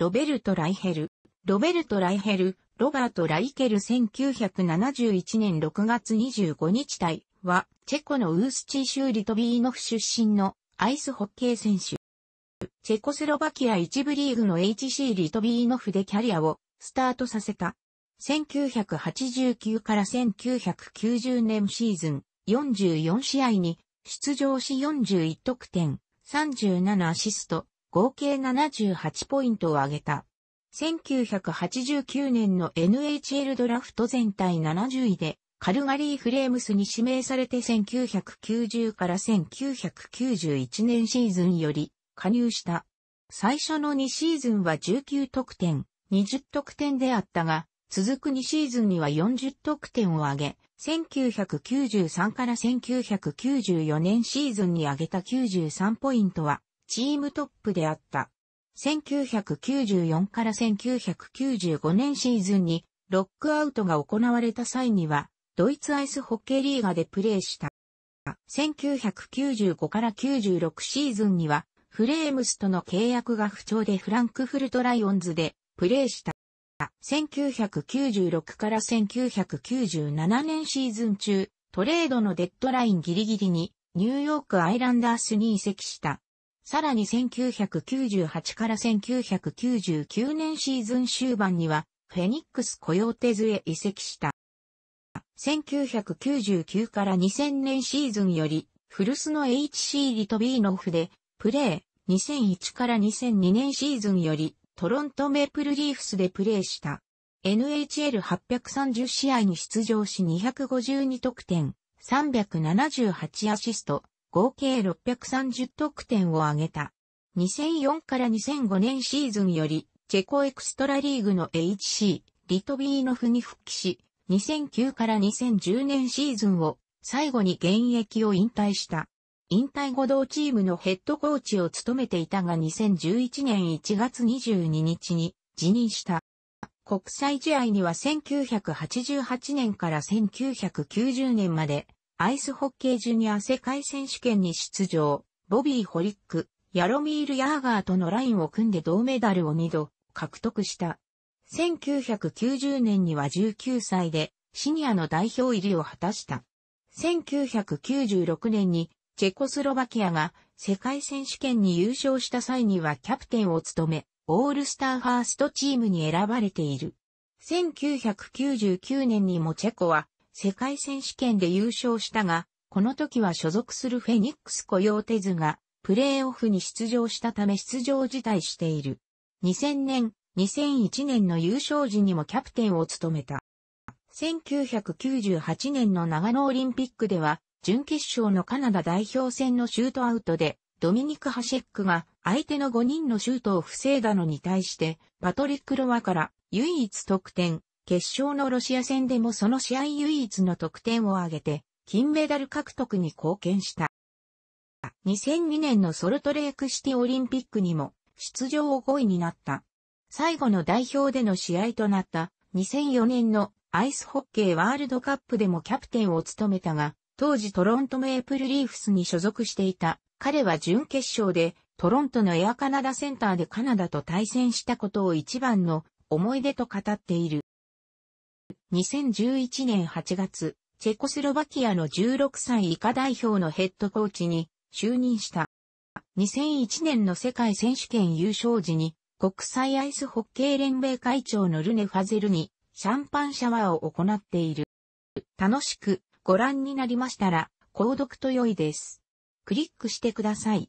ロベルト・ライヘル、ロベルト・ライヘル、ロバート・ライケル1971年6月25日体は、チェコのウースチー州リトビーノフ出身のアイスホッケー選手。チェコスロバキア一部リーグの HC リトビーノフでキャリアをスタートさせた。1989から1990年シーズン44試合に出場し41得点37アシスト合計78ポイントを挙げた。1989年の NHL ドラフト全体70位で、カルガリーフレームスに指名されて1990から1991年シーズンより加入した。最初の2シーズンは19得点、20得点であったが、続く2シーズンには40得点を挙げ、1993から1994年シーズンに挙げた93ポイントは、チームトップであった。1994から1995年シーズンにロックアウトが行われた際には、ドイツアイスホッケーリーガでプレーした。1995から96シーズンには、フレームスとの契約が不調でフランクフルトライオンズでプレーした。1996から1997年シーズン中、トレードのデッドラインギリギリにニューヨークアイランダースに移籍した。さらに1998から1999年シーズン終盤には、フェニックス雇用手図へ移籍した。1999から2000年シーズンより、古巣の HC リトビーノフで、プレー、2001から2002年シーズンより、トロントメープルリーフスでプレーした。NHL830 試合に出場し252得点、378アシスト、合計630得点を挙げた。2004から2005年シーズンより、チェコエクストラリーグの HC、リトビーノフに復帰し、2009から2010年シーズンを最後に現役を引退した。引退後同チームのヘッドコーチを務めていたが2011年1月22日に辞任した。国際試合には1988年から1990年までアイスホッケージュニア世界選手権に出場、ボビー・ホリック、ヤロミール・ヤーガーとのラインを組んで銅メダルを2度獲得した。1990年には19歳でシニアの代表入りを果たした。1996年にチェコスロバキアが世界選手権に優勝した際にはキャプテンを務め、オールスターファーストチームに選ばれている。1999年にもチェコは世界選手権で優勝したが、この時は所属するフェニックスコヨーテズが、プレーオフに出場したため出場辞退している。2000年、2001年の優勝時にもキャプテンを務めた。1998年の長野オリンピックでは、準決勝のカナダ代表戦のシュートアウトで、ドミニク・ハシェックが相手の5人のシュートを防いだのに対して、パトリック・ロワから唯一得点、決勝のロシア戦でもその試合唯一の得点を挙げて、金メダル獲得に貢献した。2002年のソルトレークシティオリンピックにも出場を5位になった。最後の代表での試合となった2004年のアイスホッケーワールドカップでもキャプテンを務めたが、当時トロントメープルリーフスに所属していた彼は準決勝でトロントのエアカナダセンターでカナダと対戦したことを一番の思い出と語っている。2011年8月、チェコスロバキアの16歳以下代表のヘッドコーチに就任した。2001年の世界選手権優勝時に国際アイスホッケー連盟会長のルネ・ファゼルにシャンパンシャワーを行っている。楽しくご覧になりましたら購読と良いです。クリックしてください。